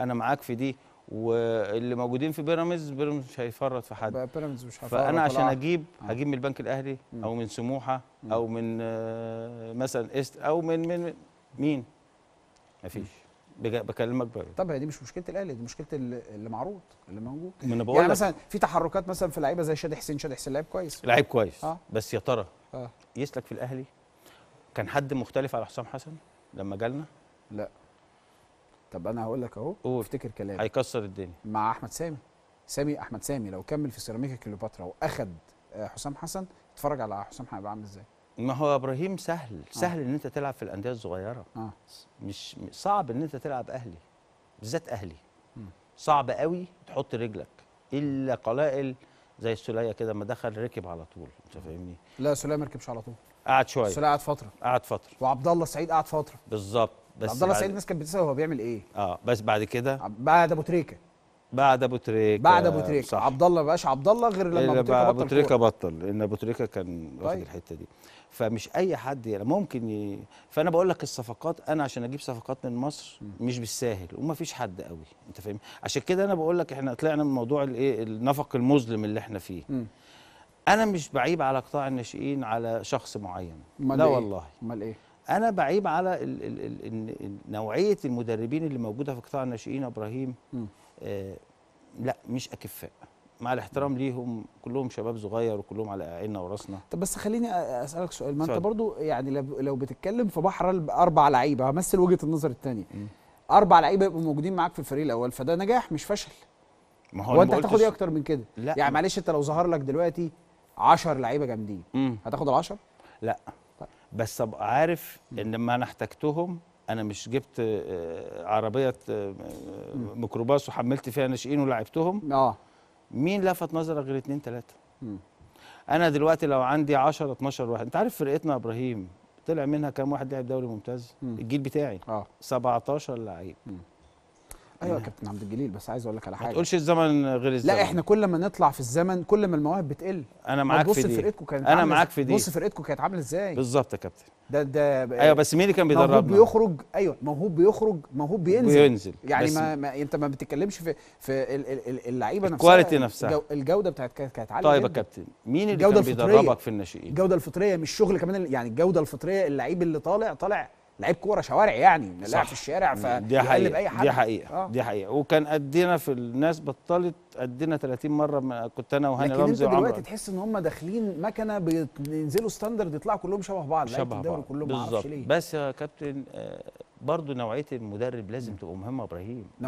انا معاك في دي واللي موجودين في بيراميدز بيراميدز مش هيفرط في حد بيراميدز مش هيفرط فانا عشان اجيب هجيب من البنك الاهلي او من سموحه او من آه، مثلا است او من من مين مفيش بكلمك بقى طب هي دي مش مشكله الاهلي دي مشكله اللي معروض اللي موجود من بقول يعني لك. مثلا في تحركات مثلا في لعيبه زي شادي حسين شادي حسين لعيب كويس لعيب كويس آه. بس يا ترى آه. يسلك في الاهلي كان حد مختلف على حسام حسن لما جالنا لا طب انا هقول لك اهو افتكر كلامي هيكسر الدنيا مع احمد سامي سامي احمد سامي لو كمل في سيراميكا كليوباترا واخد آه، حسام حسن اتفرج على حسام هيبقى عامل ازاي ما هو ابراهيم سهل آه. سهل آه. ان انت تلعب في الانديه الصغيره آه. مش صعب ان انت تلعب اهلي بالذات اهلي م. صعب قوي تحط رجلك الا قلائل زي السلية كده لما دخل ركب على طول انت فاهمني لا السلية ما ركبش على طول قعد شويه السلية قعد فتره قعد فتره وعبد الله السعيد قعد فتره بالظبط بس عبد الله السعيد الناس كانت بتسال هو بيعمل ايه اه بس بعد كده بعد ابو تريكه بعد ابو تريكه بعد ابو تريكه عبد الله ما بقاش عبد الله غير لما إيه، ابو تريكه بطل ابو تريكه بطل لان ابو تريكه كان واخد طيب. الحته دي فمش اي حد يعني ممكن ي... فانا بقول لك الصفقات انا عشان اجيب صفقات من مصر مش بالساهل وما فيش حد قوي انت فاهم عشان كده انا بقول لك احنا طلعنا من موضوع الايه النفق المظلم اللي احنا فيه م. انا مش بعيب على قطاع الناشئين على شخص معين لا إيه؟ والله امال ايه انا بعيب على ال ال ال نوعيه المدربين اللي موجوده في قطاع الناشئين ابراهيم آه لا مش اكفاء مع الاحترام ليهم كلهم شباب صغير وكلهم على عيننا وراسنا طب بس خليني اسالك سؤال ما انت برضو يعني لو بتتكلم في بحر اربع لعيبه همثل وجهه النظر الثانيه اربع لعيبه يبقوا موجودين معاك في الفريق الاول فده نجاح مش فشل ما هو انت هتاخد ايه اكتر من كده لا يعني معلش انت لو ظهر لك دلوقتي 10 لعيبه جامدين هتاخد ال 10 لا بس ابقى عارف ان لما انا احتجتهم انا مش جبت آه، عربيه آه، ميكروباص وحملت فيها ناشئين ولعبتهم اه مين لفت نظرك غير اثنين ثلاثه؟ انا دلوقتي لو عندي 10 12 واحد انت عارف فرقتنا يا ابراهيم طلع منها كام واحد لعب دوري ممتاز الجيل بتاعي اه 17 لعيب ايوه يا كابتن عبد الجليل بس عايز اقول لك على حاجه ما تقولش الزمن غير الزمن لا احنا كل ما نطلع في الزمن كل ما المواهب بتقل انا معاك في دي فرقتكم كانت انا معاك في دي بص فرقتكم كانت عامله ازاي بالظبط يا كابتن ده ده ايوه بس مين اللي كان بيدربنا موهوب بيخرج ايوه موهوب بيخرج موهوب بينزل بينزل يعني ما, ما انت ما بتتكلمش في في اللعيبه نفسها الكواليتي نفسها الجوده بتاعت كانت عاليه طيب يا كابتن مين اللي كان بيدربك في الناشئين الجوده الفطريه مش شغل كمان يعني الجوده الفطريه اللعيب اللي طالع طالع لعيب كوره شوارع يعني لاعب في الشارع فبيقلب اي حد دي حقيقه آه. دي حقيقه وكان قدنا في الناس بطلت قدنا 30 مره كنت انا وهاني رمزي وعمرو دلوقتي تحس ان هم داخلين مكنه بينزلوا ستاندرد يطلعوا كلهم شبه بعض شبه بعض كلهم بالظبط بس يا كابتن آه، برضه نوعيه المدرب لازم تبقى مهمه ابراهيم